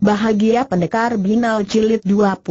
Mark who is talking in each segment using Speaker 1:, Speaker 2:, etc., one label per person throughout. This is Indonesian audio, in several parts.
Speaker 1: Bahagia Pendekar Binal Jilid 28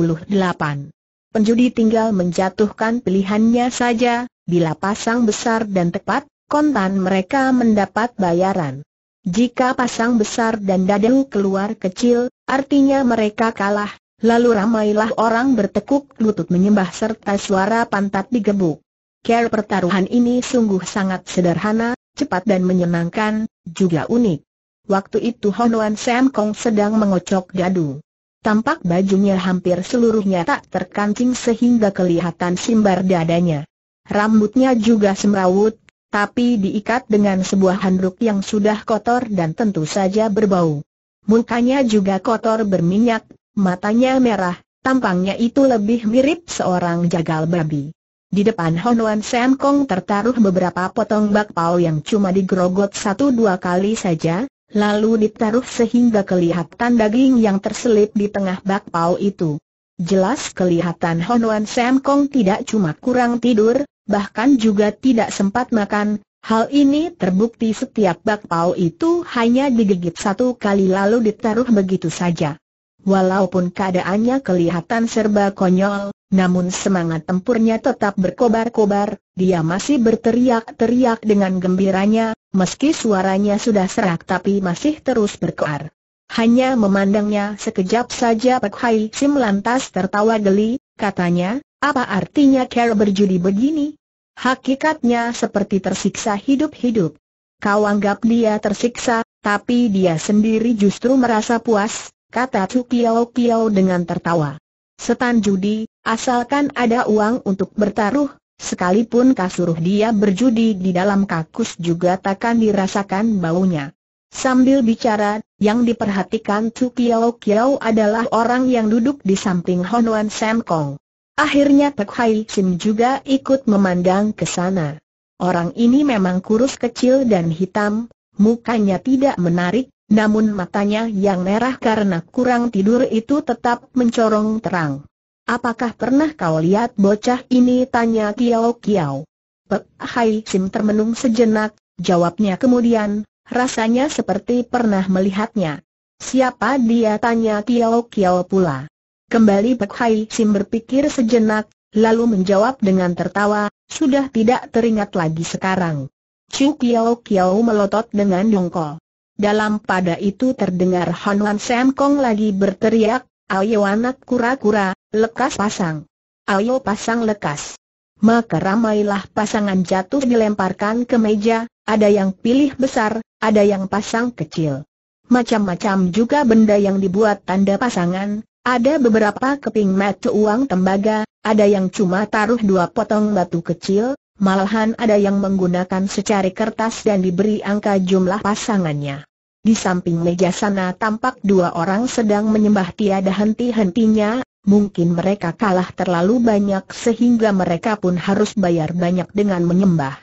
Speaker 1: Penjudi tinggal menjatuhkan pilihannya saja, bila pasang besar dan tepat, kontan mereka mendapat bayaran. Jika pasang besar dan dadu keluar kecil, artinya mereka kalah, lalu ramailah orang bertekuk lutut menyembah serta suara pantat digebuk. Care pertaruhan ini sungguh sangat sederhana, cepat dan menyenangkan, juga unik. Waktu itu Honoan Sam Kong sedang mengocok dadu. Tampak bajunya hampir seluruhnya tak terkancing sehingga kelihatan simbar dadanya. Rambutnya juga semrawut, tapi diikat dengan sebuah handuk yang sudah kotor dan tentu saja berbau. Mukanya juga kotor berminyak, matanya merah, tampangnya itu lebih mirip seorang jagal babi. Di depan Honoan Sam Kong tertaruh beberapa potong bakpao yang cuma digrogot satu dua kali saja, lalu ditaruh sehingga kelihatan daging yang terselip di tengah bakpao itu. Jelas kelihatan Honwan Sam Kong tidak cuma kurang tidur, bahkan juga tidak sempat makan, Hal ini terbukti setiap bakpao itu hanya digigit satu kali lalu ditaruh begitu saja. Walaupun keadaannya kelihatan serba konyol, namun semangat tempurnya tetap berkobar-kobar, dia masih berteriak-teriak dengan gembiranya, Meski suaranya sudah serak tapi masih terus berkoar. Hanya memandangnya sekejap saja Pek Hai Sim lantas tertawa geli, katanya, apa artinya Carol berjudi begini? Hakikatnya seperti tersiksa hidup-hidup. Kau anggap dia tersiksa, tapi dia sendiri justru merasa puas, kata Chu Kiao Kiao dengan tertawa. Setan judi, asalkan ada uang untuk bertaruh, Sekalipun kasuruh dia berjudi di dalam kakus juga takkan dirasakan baunya. Sambil bicara, yang diperhatikan Tu Kiao Kiao adalah orang yang duduk di samping Hon Wan Sam Kong. Akhirnya Pek Hai Sim juga ikut memandang ke sana. Orang ini memang kurus kecil dan hitam, mukanya tidak menarik, namun matanya yang merah karena kurang tidur itu tetap mencorong terang. Apakah pernah kau lihat bocah ini? Tanya Kiao Kiao. Pek Hai Sim termenung sejenak, jawabnya kemudian, rasanya seperti pernah melihatnya. Siapa dia? Tanya Kiao Kiao pula. Kembali Pek Hai Sim berpikir sejenak, lalu menjawab dengan tertawa, sudah tidak teringat lagi sekarang. Chu Kiao Kiao melotot dengan dongkol. Dalam pada itu terdengar Han Lan Sam Kong lagi berteriak, Ayo anak kura-kura, lekas pasang. Ayo pasang lekas. Maka ramailah pasangan jatuh dilemparkan ke meja, ada yang pilih besar, ada yang pasang kecil. Macam-macam juga benda yang dibuat tanda pasangan, ada beberapa keping mata uang tembaga, ada yang cuma taruh dua potong batu kecil, malahan ada yang menggunakan secari kertas dan diberi angka jumlah pasangannya. Di samping meja sana tampak dua orang sedang menyembah tiada henti-hentinya, mungkin mereka kalah terlalu banyak sehingga mereka pun harus bayar banyak dengan menyembah.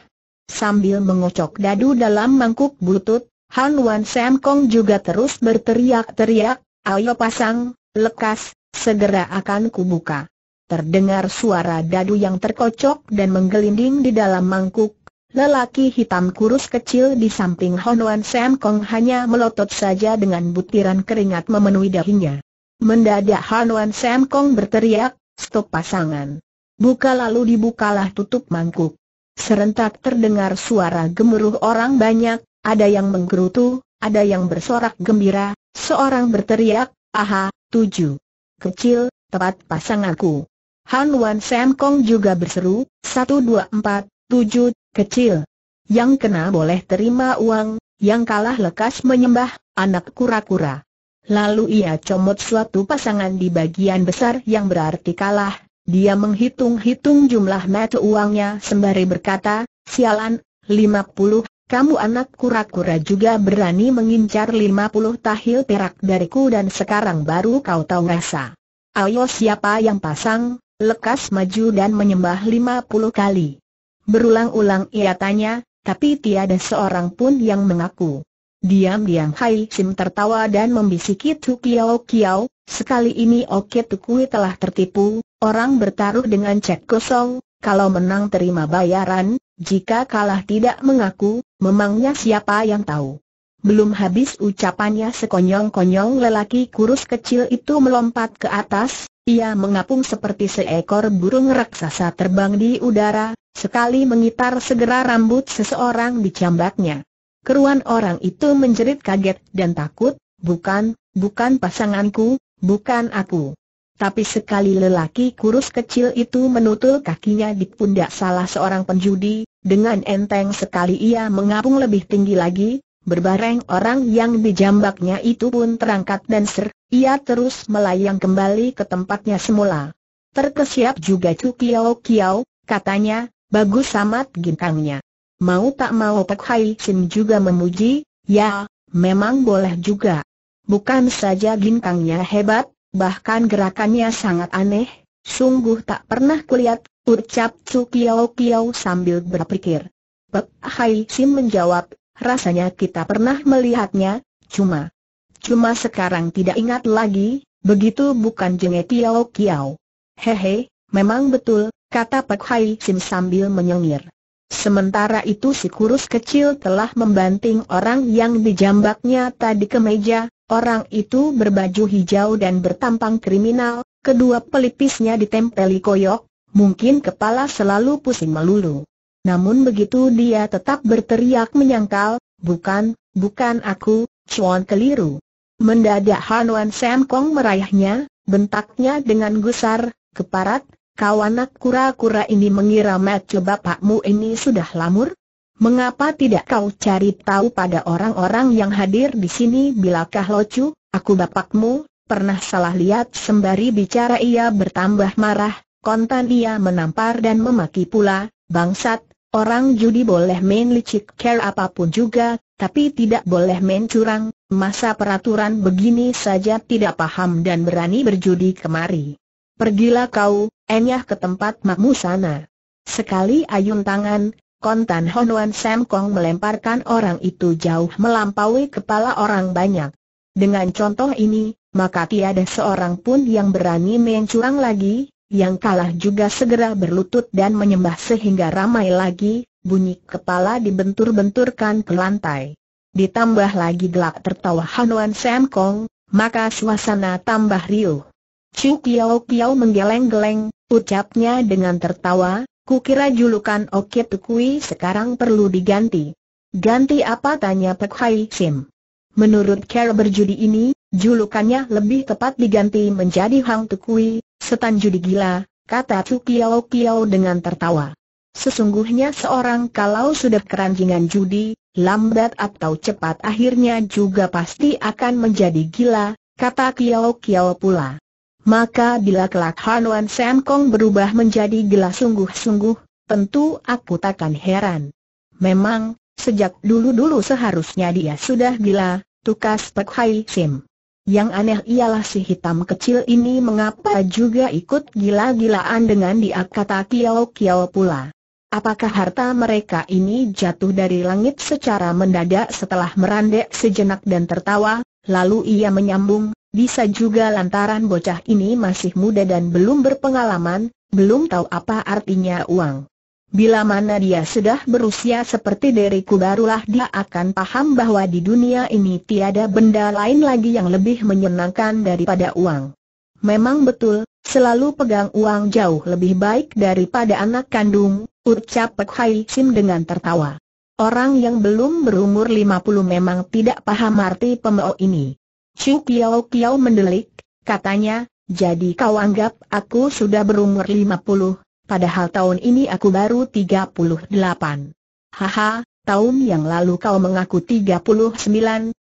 Speaker 1: Sambil mengocok dadu dalam mangkuk butut, Han Wan Sam Kong juga terus berteriak-teriak, ayo pasang, lekas, segera akan kubuka. Terdengar suara dadu yang terkocok dan menggelinding di dalam mangkuk, Lelaki hitam kurus kecil di samping Wan Sam Kong hanya melotot saja dengan butiran keringat memenuhi dahinya. Mendadak Wan Sam Kong berteriak, stop pasangan. Buka lalu dibukalah tutup mangkuk. Serentak terdengar suara gemuruh orang banyak, ada yang menggerutu, ada yang bersorak gembira, seorang berteriak, aha, tujuh. Kecil, tepat pasanganku. Han Wan Sam Kong juga berseru, satu dua empat, tujuh, kecil. Yang kena boleh terima uang, yang kalah lekas menyembah, anak kura-kura. Lalu ia comot suatu pasangan di bagian besar yang berarti kalah, dia menghitung-hitung jumlah mata uangnya sembari berkata, sialan, 50, kamu anak kura-kura juga berani mengincar 50 tahil perak dariku dan sekarang baru kau tahu rasa. Ayo siapa yang pasang, lekas maju dan menyembah 50 kali. Berulang-ulang ia tanya, tapi tiada seorang pun yang mengaku. Diam-diam Hai Sim tertawa dan membisiki Tu Kiao Kiao, sekali ini Oke Kui telah tertipu, orang bertaruh dengan cek kosong, kalau menang terima bayaran, jika kalah tidak mengaku, memangnya siapa yang tahu. Belum habis ucapannya sekonyong-konyong lelaki kurus kecil itu melompat ke atas, ia mengapung seperti seekor burung raksasa terbang di udara, sekali mengitar segera rambut seseorang di dicambaknya. Keruan orang itu menjerit kaget dan takut, bukan, bukan pasanganku, bukan aku. Tapi sekali lelaki kurus kecil itu menutul kakinya di pundak salah seorang penjudi, dengan enteng sekali ia mengapung lebih tinggi lagi, Berbareng orang yang dijambaknya itu pun terangkat dan ser, ia terus melayang kembali ke tempatnya semula. Terkesiap juga Chu Kiao Kiao, katanya, bagus amat gintangnya. Mau tak mau Pak Hai Sim juga memuji, ya, memang boleh juga. Bukan saja gintangnya hebat, bahkan gerakannya sangat aneh, sungguh tak pernah kulihat, ucap Chu Kiao Kiao sambil berpikir. Pak Hai Sim menjawab Rasanya kita pernah melihatnya, cuma Cuma sekarang tidak ingat lagi, begitu bukan jenge Tiao Kiao. Hehe, memang betul, kata Pak Hai Sim sambil menyengir. Sementara itu si kurus kecil telah membanting orang yang dijambaknya tadi ke meja, orang itu berbaju hijau dan bertampang kriminal, kedua pelipisnya ditempeli koyok, mungkin kepala selalu pusing melulu. Namun begitu dia tetap berteriak menyangkal, bukan, bukan aku, Chuan keliru. Mendadak Han Wan Sam Kong meraihnya, bentaknya dengan gusar, keparat, kau anak kura-kura ini mengira mata bapakmu ini sudah lamur? Mengapa tidak kau cari tahu pada orang-orang yang hadir di sini bilakah locu, aku bapakmu, pernah salah lihat sembari bicara ia bertambah marah, kontan ia menampar dan memaki pula, bangsat, Orang judi boleh main licik care apapun juga, tapi tidak boleh main curang, masa peraturan begini saja tidak paham dan berani berjudi kemari. Pergilah kau, enyah ke tempat makmu sana. Sekali ayun tangan, kontan Honwan Sam Kong melemparkan orang itu jauh melampaui kepala orang banyak. Dengan contoh ini, maka tiada seorang pun yang berani main curang lagi, yang kalah juga segera berlutut dan menyembah sehingga ramai lagi, bunyi kepala dibentur-benturkan ke lantai. Ditambah lagi gelak tertawa Hanuan Sam Kong, maka suasana tambah riuh. Chu Kiao Kiao menggeleng-geleng, ucapnya dengan tertawa, kukira julukan Oke Tukui sekarang perlu diganti. Ganti apa tanya Pek Hai Sim. Menurut cara berjudi ini, julukannya lebih tepat diganti menjadi Hang Tukui, Setan judi gila, kata Chu Kiao Kiao dengan tertawa. Sesungguhnya seorang kalau sudah keranjingan judi, lambat atau cepat akhirnya juga pasti akan menjadi gila, kata Kiao Kiao pula. Maka bila kelak Hanuan Sam Kong berubah menjadi gila sungguh-sungguh, tentu aku takkan heran. Memang, sejak dulu-dulu seharusnya dia sudah gila, tukas Pek Hai Sim. Yang aneh ialah si hitam kecil ini mengapa juga ikut gila-gilaan dengan dia kata Kiao Kiao pula. Apakah harta mereka ini jatuh dari langit secara mendadak setelah merandek sejenak dan tertawa, lalu ia menyambung, bisa juga lantaran bocah ini masih muda dan belum berpengalaman, belum tahu apa artinya uang. Bila mana dia sudah berusia seperti diriku barulah dia akan paham bahwa di dunia ini tiada benda lain lagi yang lebih menyenangkan daripada uang. Memang betul, selalu pegang uang jauh lebih baik daripada anak kandung, ucap Pek Hai Sim dengan tertawa. Orang yang belum berumur 50 memang tidak paham arti pemo ini. Chu Kiao Kiao mendelik, katanya, jadi kau anggap aku sudah berumur 50, Padahal tahun ini aku baru 38. Haha, tahun yang lalu kau mengaku 39,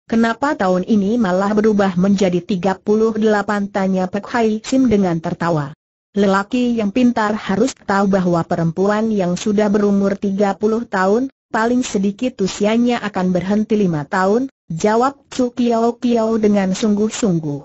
Speaker 1: kenapa tahun ini malah berubah menjadi 38 tanya Pek Hai Sim dengan tertawa. Lelaki yang pintar harus tahu bahwa perempuan yang sudah berumur 30 tahun, paling sedikit usianya akan berhenti 5 tahun, jawab Chu Kiao Kiao dengan sungguh-sungguh.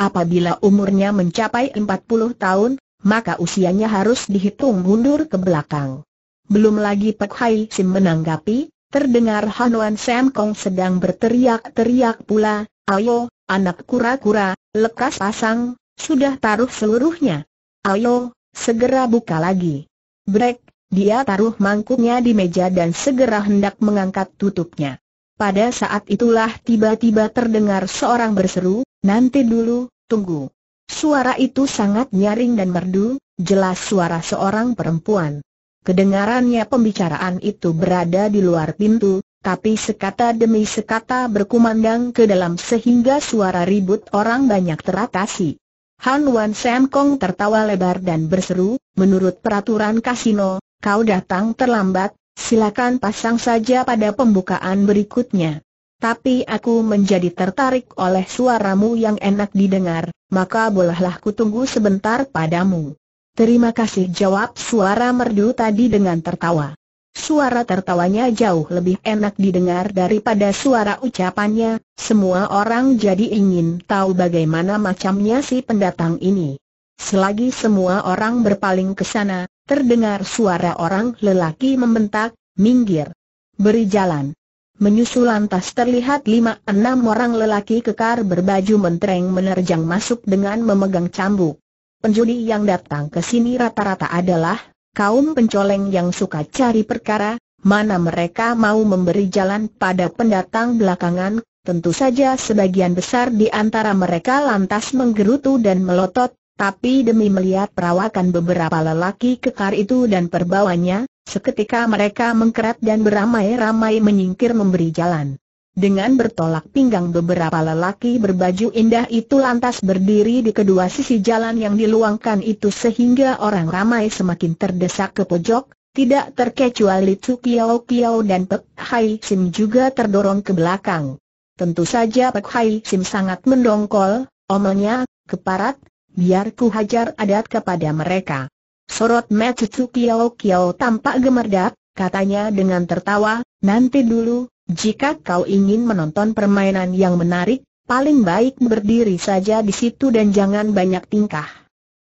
Speaker 1: Apabila umurnya mencapai 40 tahun, maka usianya harus dihitung mundur ke belakang. Belum lagi Pek Hai Sim menanggapi, terdengar Hanuan Sam Kong sedang berteriak-teriak pula, Ayo, anak kura-kura, lekas pasang, sudah taruh seluruhnya. Ayo, segera buka lagi. Brek, dia taruh mangkuknya di meja dan segera hendak mengangkat tutupnya. Pada saat itulah tiba-tiba terdengar seorang berseru, nanti dulu, tunggu. Suara itu sangat nyaring dan merdu, jelas suara seorang perempuan. Kedengarannya pembicaraan itu berada di luar pintu, tapi sekata demi sekata berkumandang ke dalam sehingga suara ribut orang banyak teratasi. Han Wan Sam Kong tertawa lebar dan berseru, menurut peraturan kasino, kau datang terlambat, silakan pasang saja pada pembukaan berikutnya. Tapi aku menjadi tertarik oleh suaramu yang enak didengar, maka bolehlah kutunggu sebentar padamu. Terima kasih jawab suara merdu tadi dengan tertawa. Suara tertawanya jauh lebih enak didengar daripada suara ucapannya, semua orang jadi ingin tahu bagaimana macamnya si pendatang ini. Selagi semua orang berpaling ke sana, terdengar suara orang lelaki membentak, minggir, beri jalan. Menyusul lantas terlihat lima enam orang lelaki kekar berbaju mentereng menerjang masuk dengan memegang cambuk. Penjudi yang datang ke sini rata-rata adalah kaum pencoleng yang suka cari perkara, mana mereka mau memberi jalan pada pendatang belakangan, tentu saja sebagian besar di antara mereka lantas menggerutu dan melotot, tapi demi melihat perawakan beberapa lelaki kekar itu dan perbawanya, Seketika mereka mengkerat dan beramai-ramai menyingkir memberi jalan. Dengan bertolak pinggang beberapa lelaki berbaju indah itu lantas berdiri di kedua sisi jalan yang diluangkan itu sehingga orang ramai semakin terdesak ke pojok, tidak terkecuali Tsu Kiao Kiao dan Pek Hai Sim juga terdorong ke belakang. Tentu saja Pek Hai Sim sangat mendongkol, omelnya, keparat, biar ku hajar adat kepada mereka. Sorot Metsu Kiao Kiao tampak gemerdap, katanya dengan tertawa, nanti dulu, jika kau ingin menonton permainan yang menarik, paling baik berdiri saja di situ dan jangan banyak tingkah.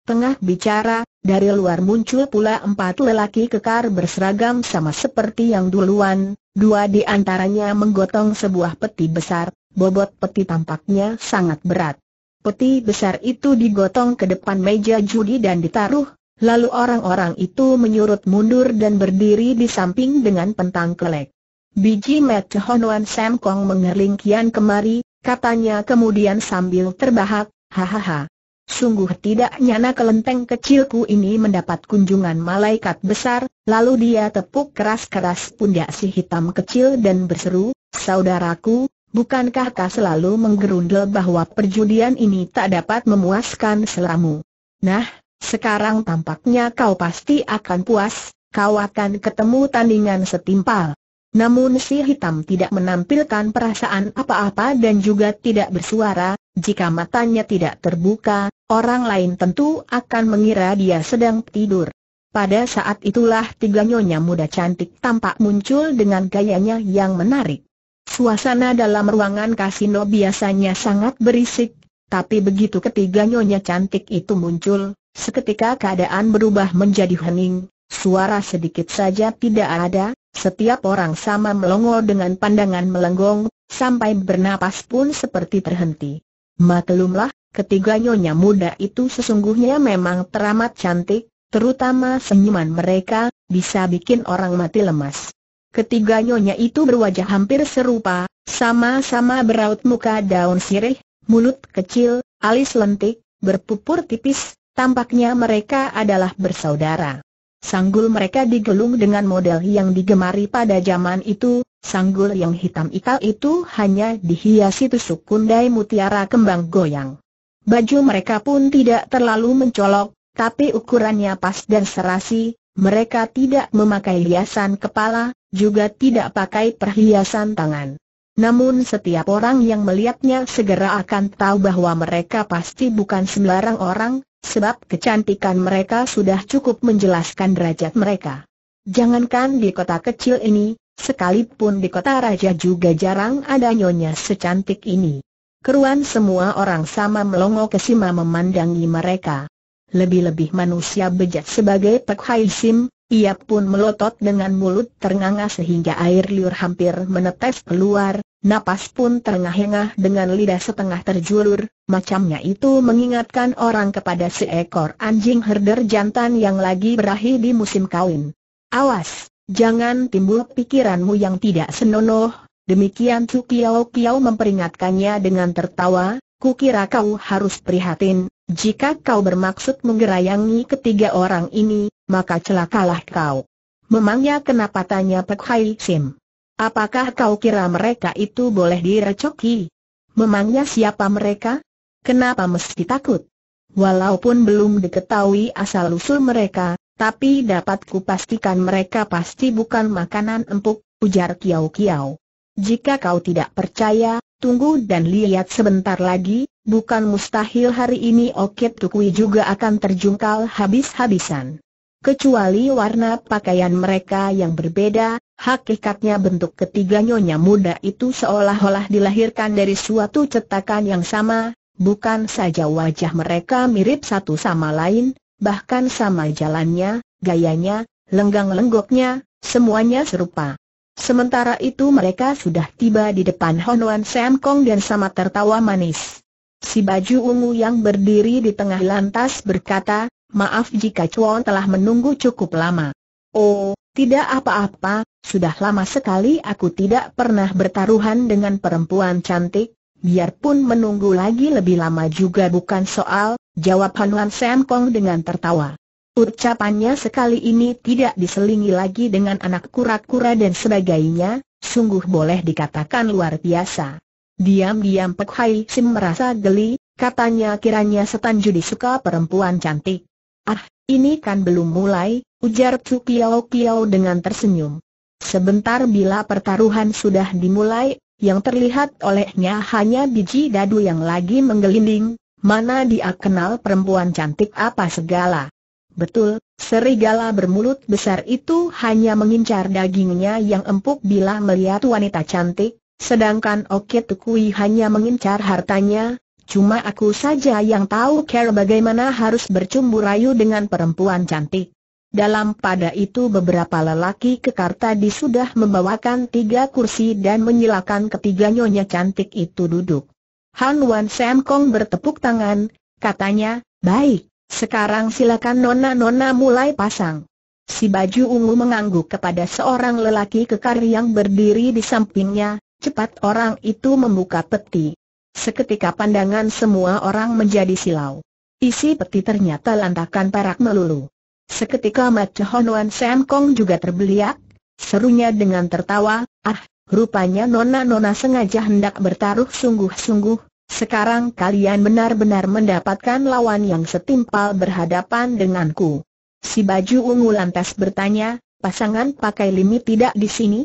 Speaker 1: Tengah bicara, dari luar muncul pula empat lelaki kekar berseragam sama seperti yang duluan, dua di antaranya menggotong sebuah peti besar, bobot peti tampaknya sangat berat. Peti besar itu digotong ke depan meja judi dan ditaruh Lalu orang-orang itu menyurut mundur dan berdiri di samping dengan pentang kelek. Biji Mat Honuan Sam Kong mengerling kian kemari, katanya kemudian sambil terbahak, hahaha. Sungguh tidak nyana kelenteng kecilku ini mendapat kunjungan malaikat besar, lalu dia tepuk keras-keras pundak si hitam kecil dan berseru, Saudaraku, bukankah kau selalu menggerundel bahwa perjudian ini tak dapat memuaskan selamu? Nah, sekarang tampaknya kau pasti akan puas, kau akan ketemu tandingan setimpal. Namun si hitam tidak menampilkan perasaan apa-apa dan juga tidak bersuara, jika matanya tidak terbuka, orang lain tentu akan mengira dia sedang tidur. Pada saat itulah tiga nyonya muda cantik tampak muncul dengan gayanya yang menarik. Suasana dalam ruangan kasino biasanya sangat berisik, tapi begitu ketiga nyonya cantik itu muncul, Seketika keadaan berubah menjadi hening, suara sedikit saja tidak ada, setiap orang sama melongo dengan pandangan melenggong, sampai bernapas pun seperti terhenti. Maklumlah, ketiga nyonya muda itu sesungguhnya memang teramat cantik, terutama senyuman mereka, bisa bikin orang mati lemas. Ketiga nyonya itu berwajah hampir serupa, sama-sama beraut muka daun sirih, mulut kecil, alis lentik, berpupur tipis, Tampaknya mereka adalah bersaudara. Sanggul mereka digelung dengan model yang digemari pada zaman itu, sanggul yang hitam ikal itu hanya dihiasi tusuk kundai mutiara kembang goyang. Baju mereka pun tidak terlalu mencolok, tapi ukurannya pas dan serasi, mereka tidak memakai hiasan kepala, juga tidak pakai perhiasan tangan. Namun setiap orang yang melihatnya segera akan tahu bahwa mereka pasti bukan sembarang orang, sebab kecantikan mereka sudah cukup menjelaskan derajat mereka. Jangankan di kota kecil ini, sekalipun di kota raja juga jarang ada nyonya secantik ini. Keruan semua orang sama melongo ke sima memandangi mereka. Lebih-lebih manusia bejat sebagai Pek Hai Sim, ia pun melotot dengan mulut ternganga sehingga air liur hampir menetes keluar, napas pun terengah-engah dengan lidah setengah terjulur, macamnya itu mengingatkan orang kepada seekor anjing herder jantan yang lagi berahi di musim kawin. Awas, jangan timbul pikiranmu yang tidak senonoh, demikian Cu Kiao Kiao memperingatkannya dengan tertawa, kukira kau harus prihatin, jika kau bermaksud menggerayangi ketiga orang ini, maka celakalah kau. Memangnya kenapa tanya Pek Hai Sim? Apakah kau kira mereka itu boleh direcoki? Memangnya siapa mereka? Kenapa mesti takut? Walaupun belum diketahui asal-usul mereka, tapi dapat kupastikan mereka pasti bukan makanan empuk, ujar Kiau Kiau. Jika kau tidak percaya, tunggu dan lihat sebentar lagi, bukan mustahil hari ini Okit Tukui juga akan terjungkal habis-habisan. Kecuali warna pakaian mereka yang berbeda, hakikatnya bentuk ketiga nyonya muda itu seolah-olah dilahirkan dari suatu cetakan yang sama, bukan saja wajah mereka mirip satu sama lain, bahkan sama jalannya, gayanya, lenggang-lenggoknya, semuanya serupa. Sementara itu mereka sudah tiba di depan Honwan Sam Kong dan sama tertawa manis. Si baju ungu yang berdiri di tengah lantas berkata, maaf jika Chuan telah menunggu cukup lama. Oh, tidak apa-apa, sudah lama sekali aku tidak pernah bertaruhan dengan perempuan cantik, biarpun menunggu lagi lebih lama juga bukan soal, jawab Han Wan Sam Kong dengan tertawa. Ucapannya sekali ini tidak diselingi lagi dengan anak kura-kura dan sebagainya, sungguh boleh dikatakan luar biasa. Diam-diam Pek Hai Sim merasa geli, katanya kiranya setan judi suka perempuan cantik. Ah, ini kan belum mulai, ujar Chu Kiao Kiao dengan tersenyum. Sebentar bila pertaruhan sudah dimulai, yang terlihat olehnya hanya biji dadu yang lagi menggelinding, mana dia kenal perempuan cantik apa segala. Betul, serigala bermulut besar itu hanya mengincar dagingnya yang empuk bila melihat wanita cantik, sedangkan Oke Tukui hanya mengincar hartanya, Cuma aku saja yang tahu cara bagaimana harus bercumbu rayu dengan perempuan cantik. Dalam pada itu beberapa lelaki kekar tadi sudah membawakan tiga kursi dan menyilakan ketiga nyonya cantik itu duduk. Han Wan Sam Kong bertepuk tangan, katanya, baik, sekarang silakan nona-nona mulai pasang. Si baju ungu mengangguk kepada seorang lelaki kekar yang berdiri di sampingnya, cepat orang itu membuka peti. Seketika pandangan semua orang menjadi silau. Isi peti ternyata lantakan perak melulu. Seketika mata wan Sam Kong juga terbeliak, serunya dengan tertawa, ah, rupanya nona-nona sengaja hendak bertaruh sungguh-sungguh, sekarang kalian benar-benar mendapatkan lawan yang setimpal berhadapan denganku. Si baju ungu lantas bertanya, pasangan pakai limit tidak di sini?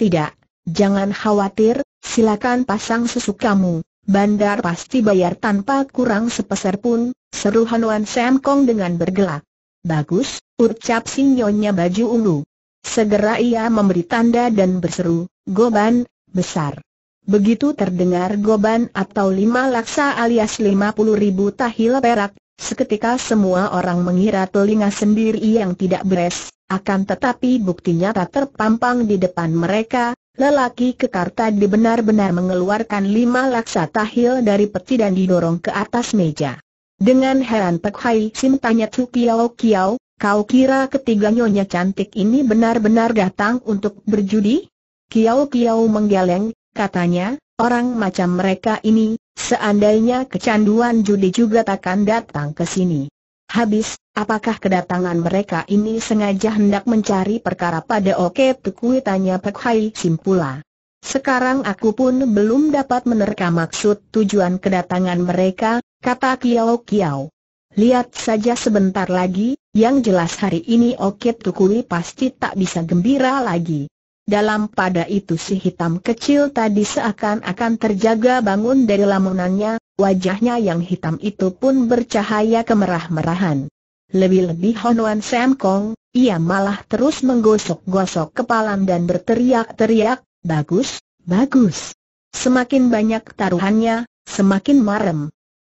Speaker 1: Tidak, jangan khawatir, silakan pasang sesukamu. Bandar pasti bayar tanpa kurang sepeser pun, seru Hanuan Sam Kong dengan bergelak. Bagus, ucap sinyonya baju ungu. Segera ia memberi tanda dan berseru, Goban, besar. Begitu terdengar goban atau lima laksa alias lima puluh ribu tahil perak, seketika semua orang mengira telinga sendiri yang tidak beres, akan tetapi buktinya tak terpampang di depan mereka, lelaki kekar tadi benar-benar mengeluarkan lima laksa tahil dari peti dan didorong ke atas meja. Dengan heran Pek Hai Sim tanya Tsu Kiao Kiao, kau kira ketiga nyonya cantik ini benar-benar datang untuk berjudi? Kiao Kiao menggeleng, katanya, orang macam mereka ini, seandainya kecanduan judi juga takkan datang ke sini. Habis, apakah kedatangan mereka ini sengaja hendak mencari perkara pada Oke Tukui tanya Pek Hai Simpula. Sekarang aku pun belum dapat menerka maksud tujuan kedatangan mereka, kata Kiao Kiao. Lihat saja sebentar lagi, yang jelas hari ini Oke Tukui pasti tak bisa gembira lagi. Dalam pada itu si hitam kecil tadi seakan-akan terjaga bangun dari lamunannya, Wajahnya yang hitam itu pun bercahaya kemerah-merahan. Lebih-lebih Honwan Sam Kong, ia malah terus menggosok-gosok kepalan dan berteriak-teriak, bagus, bagus. Semakin banyak taruhannya, semakin marem.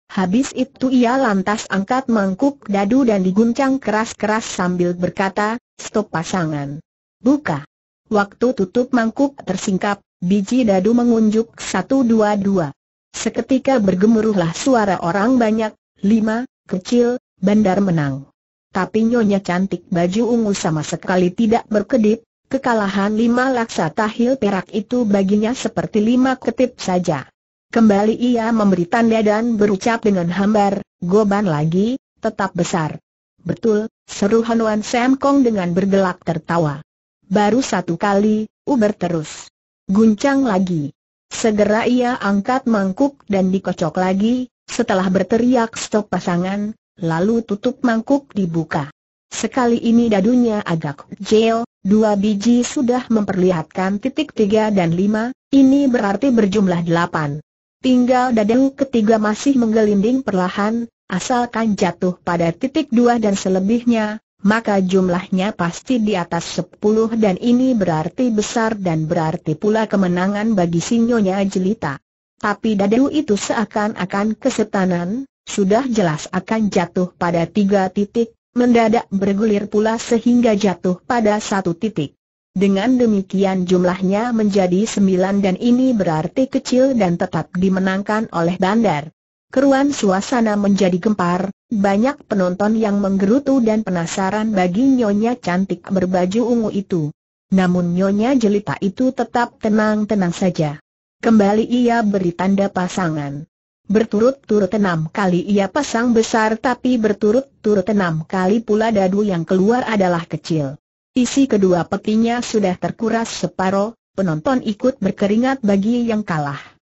Speaker 1: Habis itu ia lantas angkat mangkuk dadu dan diguncang keras-keras sambil berkata, stop pasangan. Buka. Waktu tutup mangkuk tersingkap, biji dadu mengunjuk satu dua dua. Seketika bergemuruhlah suara orang banyak, lima, kecil, bandar menang. Tapi Nyonya cantik baju ungu sama sekali tidak berkedip, kekalahan lima laksa tahil perak itu baginya seperti lima ketip saja. Kembali ia memberi tanda dan berucap dengan hambar, goban lagi, tetap besar. Betul, seru Hanuan Sam Kong dengan bergelak tertawa. Baru satu kali, uber terus. Guncang lagi. Segera ia angkat mangkuk dan dikocok lagi, setelah berteriak stop pasangan, lalu tutup mangkuk dibuka. Sekali ini dadunya agak jail, dua biji sudah memperlihatkan titik tiga dan lima, ini berarti berjumlah delapan. Tinggal dadu ketiga masih menggelinding perlahan, asalkan jatuh pada titik dua dan selebihnya, maka jumlahnya pasti di atas sepuluh dan ini berarti besar dan berarti pula kemenangan bagi sinyonya jelita. Tapi dadu itu seakan-akan kesetanan, sudah jelas akan jatuh pada tiga titik, mendadak bergulir pula sehingga jatuh pada satu titik. Dengan demikian jumlahnya menjadi sembilan dan ini berarti kecil dan tetap dimenangkan oleh Bandar. Keruan suasana menjadi gempar, banyak penonton yang menggerutu dan penasaran bagi nyonya cantik berbaju ungu itu. Namun nyonya jelita itu tetap tenang-tenang saja. Kembali ia beri tanda pasangan. Berturut-turut enam kali ia pasang besar tapi berturut-turut enam kali pula dadu yang keluar adalah kecil. Isi kedua petinya sudah terkuras separoh, penonton ikut berkeringat bagi yang kalah.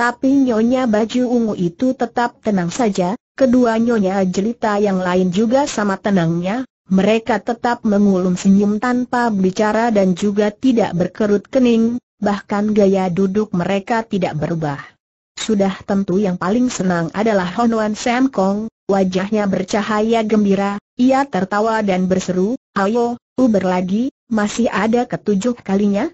Speaker 1: Tapi Nyonya baju ungu itu tetap tenang saja, kedua Nyonya jelita yang lain juga sama tenangnya, mereka tetap mengulung senyum tanpa bicara dan juga tidak berkerut kening, bahkan gaya duduk mereka tidak berubah. Sudah tentu yang paling senang adalah Wan Sam Kong, wajahnya bercahaya gembira, ia tertawa dan berseru, ayo, uber lagi, masih ada ketujuh kalinya?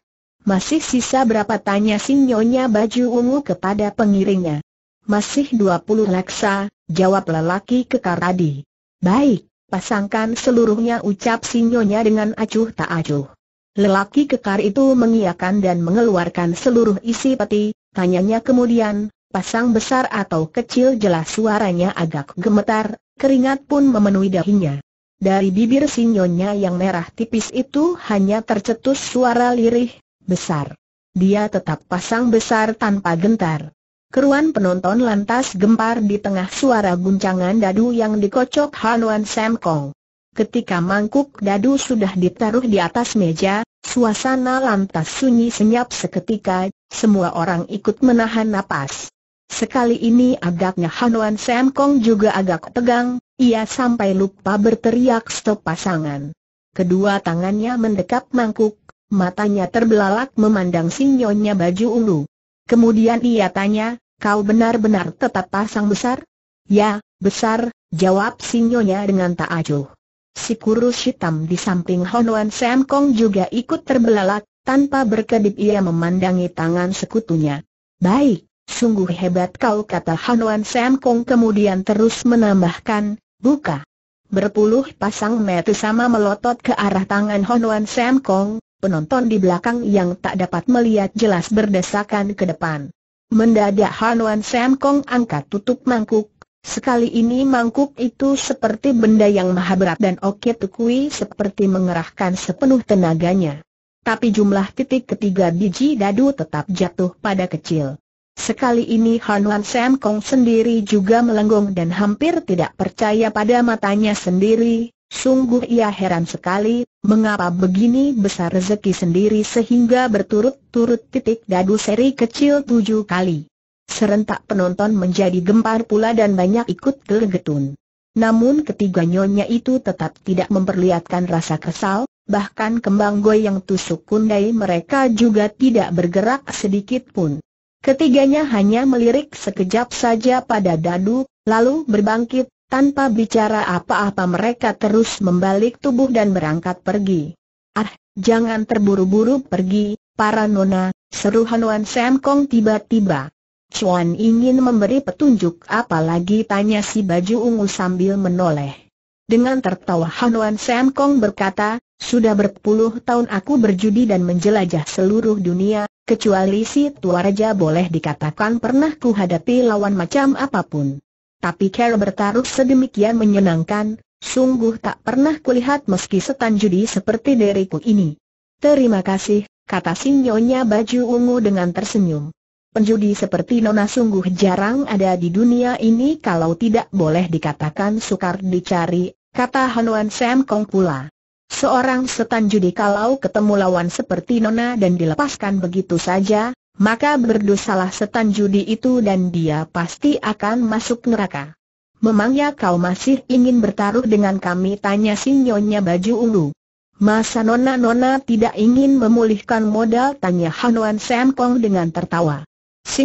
Speaker 1: Masih sisa berapa tanya sinyonya baju ungu kepada pengiringnya. Masih 20 laksa, jawab lelaki kekar tadi. Baik, pasangkan seluruhnya ucap sinyonya dengan acuh tak acuh. Lelaki kekar itu mengiakan dan mengeluarkan seluruh isi peti, tanyanya kemudian, pasang besar atau kecil jelas suaranya agak gemetar, keringat pun memenuhi dahinya. Dari bibir sinyonya yang merah tipis itu hanya tercetus suara lirih, besar. Dia tetap pasang besar tanpa gentar. Keruan penonton lantas gempar di tengah suara guncangan dadu yang dikocok Hanuan Semkong. Ketika mangkuk dadu sudah ditaruh di atas meja, suasana lantas sunyi senyap seketika, semua orang ikut menahan napas. Sekali ini agaknya Hanuan Semkong juga agak tegang, ia sampai lupa berteriak stop pasangan. Kedua tangannya mendekap mangkuk, matanya terbelalak memandang sinyonya baju ungu. Kemudian ia tanya, kau benar-benar tetap pasang besar? Ya, besar, jawab sinyonya dengan tak acuh. Si kurus hitam di samping Honuan Sam Kong juga ikut terbelalak, tanpa berkedip ia memandangi tangan sekutunya. Baik, sungguh hebat kau kata Honuan Sam Kong kemudian terus menambahkan, buka. Berpuluh pasang mata sama melotot ke arah tangan Honuan Sam Kong, penonton di belakang yang tak dapat melihat jelas berdesakan ke depan. Mendadak Han Wan Sam Kong angkat tutup mangkuk, sekali ini mangkuk itu seperti benda yang maha berat dan Oke Tukui seperti mengerahkan sepenuh tenaganya. Tapi jumlah titik ketiga biji dadu tetap jatuh pada kecil. Sekali ini Han Wan Sam Kong sendiri juga melenggong dan hampir tidak percaya pada matanya sendiri, Sungguh ia heran sekali, mengapa begini besar rezeki sendiri sehingga berturut-turut titik dadu seri kecil tujuh kali. Serentak penonton menjadi gempar pula dan banyak ikut gergetun. Namun ketiga nyonya itu tetap tidak memperlihatkan rasa kesal, bahkan kembang goy yang tusuk kundai mereka juga tidak bergerak sedikit pun. Ketiganya hanya melirik sekejap saja pada dadu, lalu berbangkit, tanpa bicara apa-apa mereka terus membalik tubuh dan berangkat pergi. Ah, jangan terburu-buru pergi, para nona, seru Hanuan Sam Kong tiba-tiba. Chuan ingin memberi petunjuk apalagi tanya si baju ungu sambil menoleh. Dengan tertawa Hanuan Sam Kong berkata, sudah berpuluh tahun aku berjudi dan menjelajah seluruh dunia, kecuali si tua raja boleh dikatakan pernah kuhadapi lawan macam apapun tapi cara bertaruh sedemikian menyenangkan, sungguh tak pernah kulihat meski setan judi seperti diriku ini. Terima kasih, kata sinyonya baju ungu dengan tersenyum. Penjudi seperti Nona sungguh jarang ada di dunia ini kalau tidak boleh dikatakan sukar dicari, kata Hanuan Sam Kong pula. Seorang setan judi kalau ketemu lawan seperti Nona dan dilepaskan begitu saja, maka berdosalah setan judi itu dan dia pasti akan masuk neraka. Memangnya kau masih ingin bertaruh dengan kami? Tanya si baju ungu. Masa nona-nona tidak ingin memulihkan modal? Tanya Hanuan Sempong dengan tertawa. Si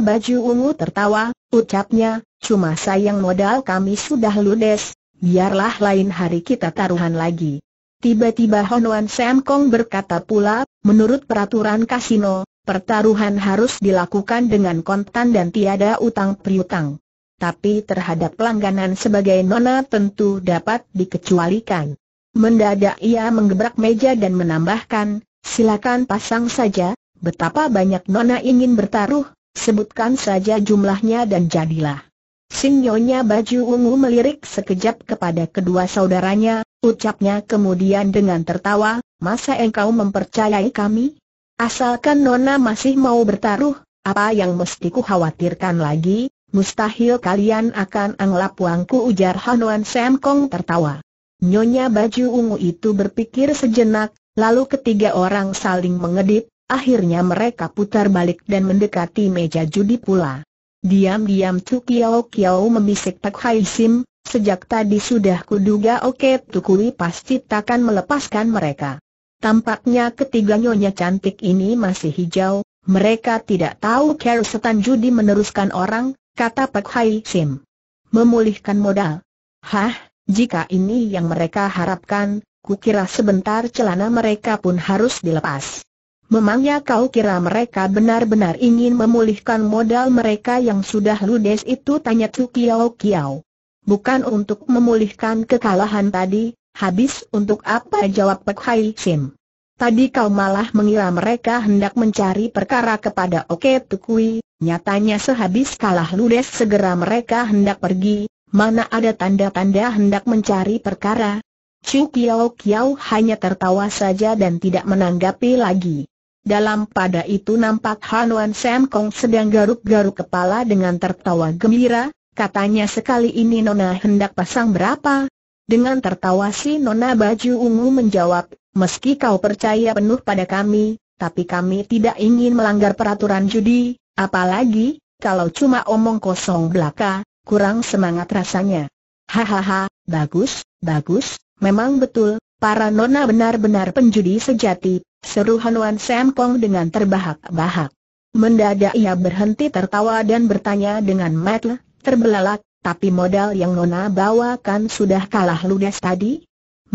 Speaker 1: baju ungu tertawa, ucapnya, cuma sayang modal kami sudah ludes, biarlah lain hari kita taruhan lagi. Tiba-tiba Hanuan Sempong berkata pula, menurut peraturan kasino, Pertaruhan harus dilakukan dengan kontan dan tiada utang piutang. Tapi terhadap pelangganan sebagai nona tentu dapat dikecualikan. Mendadak ia menggebrak meja dan menambahkan, silakan pasang saja, betapa banyak nona ingin bertaruh, sebutkan saja jumlahnya dan jadilah. Sinyonya baju ungu melirik sekejap kepada kedua saudaranya, ucapnya kemudian dengan tertawa, masa engkau mempercayai kami? Asalkan Nona masih mau bertaruh, apa yang mesti ku khawatirkan lagi, mustahil kalian akan anggap wangku ujar Hanuan Sam Kong tertawa. Nyonya baju ungu itu berpikir sejenak, lalu ketiga orang saling mengedip, akhirnya mereka putar balik dan mendekati meja judi pula. Diam-diam Tu Kiao Kiao membisik Pak Hai Sim, sejak tadi sudah kuduga Oke Tukuli Kui pasti takkan melepaskan mereka. Tampaknya ketiga nyonya cantik ini masih hijau, mereka tidak tahu care setan judi meneruskan orang, kata Pak Hai Sim. Memulihkan modal. Hah, jika ini yang mereka harapkan, kukira sebentar celana mereka pun harus dilepas. Memangnya kau kira mereka benar-benar ingin memulihkan modal mereka yang sudah ludes itu tanya Tsu Kiao. Bukan untuk memulihkan kekalahan tadi, Habis untuk apa jawab Pek Hai Sim? Tadi kau malah mengira mereka hendak mencari perkara kepada Oke Tukui, nyatanya sehabis kalah ludes segera mereka hendak pergi, mana ada tanda-tanda hendak mencari perkara? Chu Kiao Kiao hanya tertawa saja dan tidak menanggapi lagi. Dalam pada itu nampak Han Wan Sam Kong sedang garuk-garuk kepala dengan tertawa gembira, katanya sekali ini Nona hendak pasang berapa, dengan tertawa si Nona Baju Ungu menjawab, meski kau percaya penuh pada kami, tapi kami tidak ingin melanggar peraturan judi, apalagi, kalau cuma omong kosong belaka, kurang semangat rasanya. Hahaha, bagus, bagus, memang betul, para nona benar-benar penjudi sejati, seru Hanwan Sempong dengan terbahak-bahak. Mendadak ia berhenti tertawa dan bertanya dengan mata terbelalak, tapi modal yang Nona bawakan sudah kalah ludes tadi?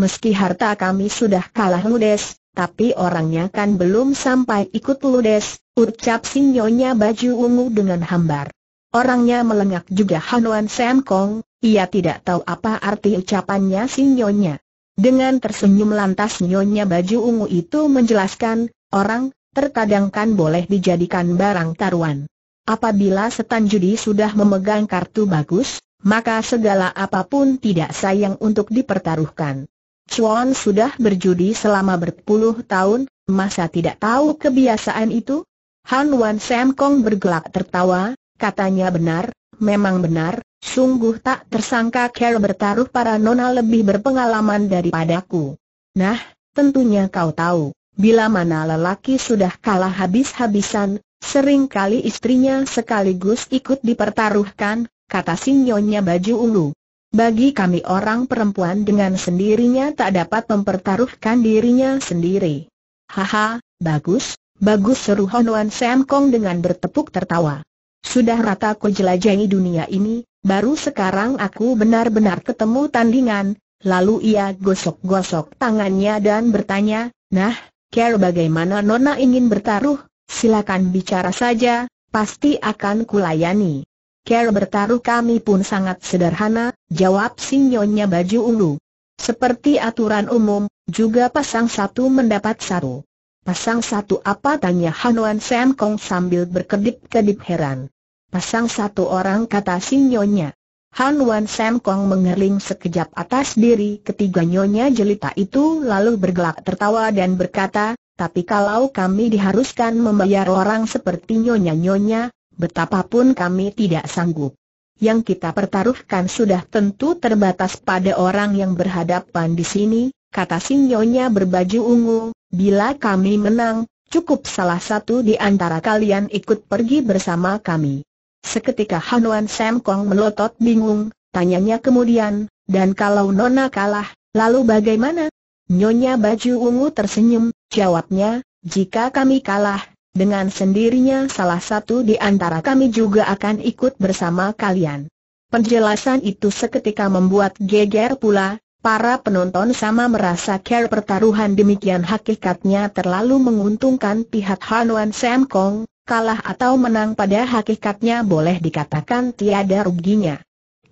Speaker 1: Meski harta kami sudah kalah ludes, tapi orangnya kan belum sampai ikut ludes, ucap sinyonya baju ungu dengan hambar. Orangnya melengak juga Hanuan Sam Kong, ia tidak tahu apa arti ucapannya sinyonya. Dengan tersenyum lantas nyonya baju ungu itu menjelaskan, orang, terkadang kan boleh dijadikan barang taruhan. Apabila setan judi sudah memegang kartu bagus, maka segala apapun tidak sayang untuk dipertaruhkan. Chuan sudah berjudi selama berpuluh tahun, masa tidak tahu kebiasaan itu? Han Wan Sam Kong bergelak tertawa, katanya benar, memang benar, sungguh tak tersangka Carol bertaruh para nona lebih berpengalaman daripadaku. Nah, tentunya kau tahu, bila mana lelaki sudah kalah habis-habisan, Sering kali istrinya sekaligus ikut dipertaruhkan, kata sinyonya baju ungu. Bagi kami orang perempuan dengan sendirinya tak dapat mempertaruhkan dirinya sendiri. Haha, bagus, bagus seru Honoan Sam Kong dengan bertepuk tertawa. Sudah rata ku jelajahi dunia ini, baru sekarang aku benar-benar ketemu tandingan, lalu ia gosok-gosok tangannya dan bertanya, nah, Care bagaimana Nona ingin bertaruh? silakan bicara saja, pasti akan kulayani. Care bertaruh kami pun sangat sederhana, jawab sinyonya baju ungu. Seperti aturan umum, juga pasang satu mendapat satu. Pasang satu apa tanya Hanuan Sam Kong sambil berkedip-kedip heran. Pasang satu orang kata sinyonya. Hanuan Sam Kong mengerling sekejap atas diri ketiga nyonya jelita itu lalu bergelak tertawa dan berkata, tapi kalau kami diharuskan membayar orang seperti nyonya-nyonya, betapapun kami tidak sanggup. Yang kita pertaruhkan sudah tentu terbatas pada orang yang berhadapan di sini, kata si nyonya berbaju ungu, bila kami menang, cukup salah satu di antara kalian ikut pergi bersama kami. Seketika Hanuan Sam Kong melotot bingung, tanyanya kemudian, dan kalau Nona kalah, lalu bagaimana? Nyonya baju ungu tersenyum, Jawabnya, jika kami kalah, dengan sendirinya salah satu di antara kami juga akan ikut bersama kalian. Penjelasan itu seketika membuat geger pula, para penonton sama merasa care pertaruhan demikian hakikatnya terlalu menguntungkan pihak Hanwan Sam Kong, kalah atau menang pada hakikatnya boleh dikatakan tiada ruginya.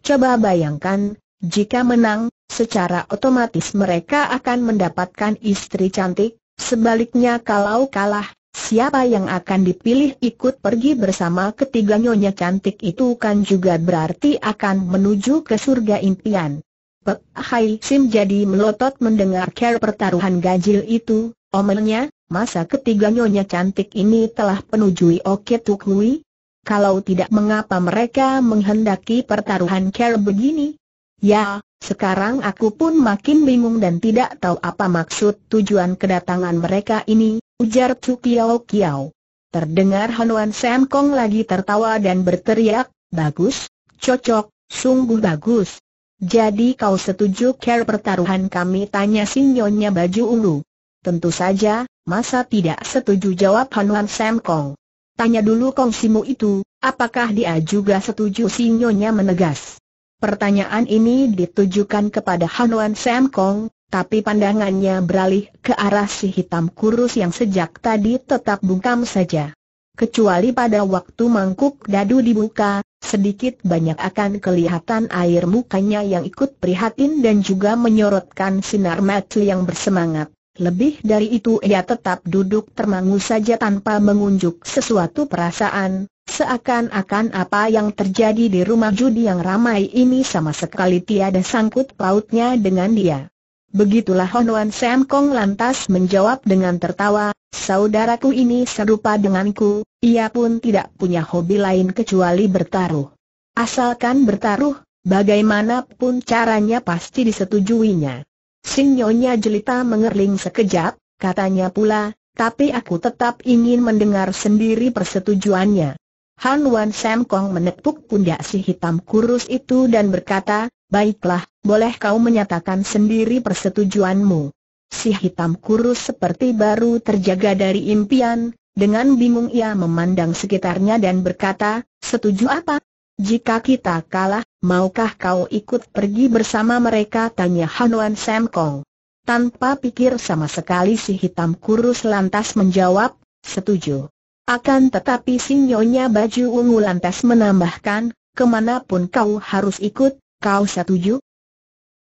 Speaker 1: Coba bayangkan, jika menang, secara otomatis mereka akan mendapatkan istri cantik, Sebaliknya kalau kalah, siapa yang akan dipilih ikut pergi bersama ketiga nyonya cantik itu kan juga berarti akan menuju ke surga impian. Pek Hai Sim jadi melotot mendengar care pertaruhan ganjil itu, omelnya, masa ketiga nyonya cantik ini telah penujui Oke Tuk Kalau tidak mengapa mereka menghendaki pertaruhan care begini? Ya, sekarang aku pun makin bingung dan tidak tahu apa maksud tujuan kedatangan mereka ini, ujar Chu Kiao Kiao. Terdengar Hanuan Sam Kong lagi tertawa dan berteriak, bagus, cocok, sungguh bagus. Jadi kau setuju care pertaruhan kami tanya sinyonya baju ungu. Tentu saja, masa tidak setuju jawab Hanuan Sam Kong. Tanya dulu Kong Simu itu, apakah dia juga setuju sinyonya menegas. Pertanyaan ini ditujukan kepada Hanuan Sam Kong, tapi pandangannya beralih ke arah si hitam kurus yang sejak tadi tetap bungkam saja. Kecuali pada waktu mangkuk dadu dibuka, sedikit banyak akan kelihatan air mukanya yang ikut prihatin dan juga menyorotkan sinar mata yang bersemangat. Lebih dari itu ia tetap duduk termangu saja tanpa mengunjuk sesuatu perasaan, Seakan-akan apa yang terjadi di rumah judi yang ramai ini sama sekali tiada sangkut pautnya dengan dia. Begitulah Wan Sam Kong lantas menjawab dengan tertawa, saudaraku ini serupa denganku, ia pun tidak punya hobi lain kecuali bertaruh. Asalkan bertaruh, bagaimanapun caranya pasti disetujuinya. Sinyonya jelita mengerling sekejap, katanya pula, tapi aku tetap ingin mendengar sendiri persetujuannya. Han Wan Sam Kong menepuk pundak si hitam kurus itu dan berkata, Baiklah, boleh kau menyatakan sendiri persetujuanmu. Si hitam kurus seperti baru terjaga dari impian, dengan bingung ia memandang sekitarnya dan berkata, setuju apa? Jika kita kalah, maukah kau ikut pergi bersama mereka? Tanya Han Wan Sam Kong. Tanpa pikir sama sekali si hitam kurus lantas menjawab, setuju. Akan tetapi sinyonya baju ungu lantas menambahkan, kemanapun kau harus ikut, kau setuju?